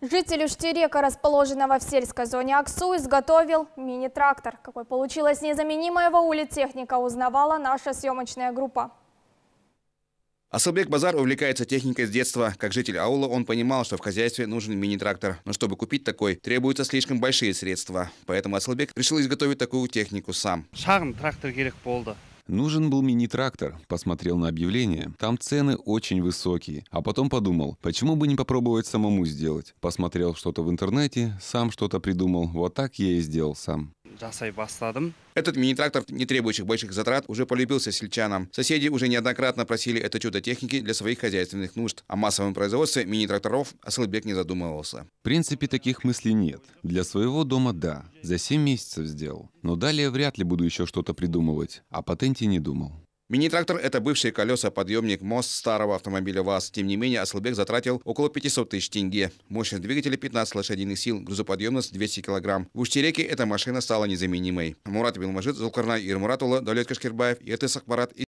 Жителю Штирека, расположенного в сельской зоне Аксу, изготовил мини-трактор. Какой получилась незаменимая в ауле техника, узнавала наша съемочная группа. Асылбек Базар увлекается техникой с детства. Как житель аула он понимал, что в хозяйстве нужен мини-трактор. Но чтобы купить такой, требуются слишком большие средства. Поэтому Асылбек решил изготовить такую технику сам. Шагн трактор керек болды. Нужен был мини-трактор, посмотрел на объявление. Там цены очень высокие. А потом подумал, почему бы не попробовать самому сделать? Посмотрел что-то в интернете, сам что-то придумал. Вот так я и сделал сам жасай бастадым. Этот мини-трактор, не требующий больших затрат, уже полюбился сельчанам. Соседи уже неоднократно просили это чудо техники для своих хозяйственных нужд. О массовом производстве мини-тракторов Асылбек не задумывался. В принципе, таких мыслей нет. Для своего дома – да. За 7 месяцев сделал. Но далее вряд ли буду еще что-то придумывать. О а патенте не думал. Мини-трактор – это бывшие колеса, подъемник, мост старого автомобиля ВАЗ. Тем не менее, Аслбек затратил около 500 тысяч тенге. Мощность двигателя 15 лошадиных сил, грузоподъемность 200 килограмм. В усть эта машина стала незаменимой. Мурат Билмажид, Зулкарна Ирмуратула, Далет Кашкирбаев, Иртыс Акбарат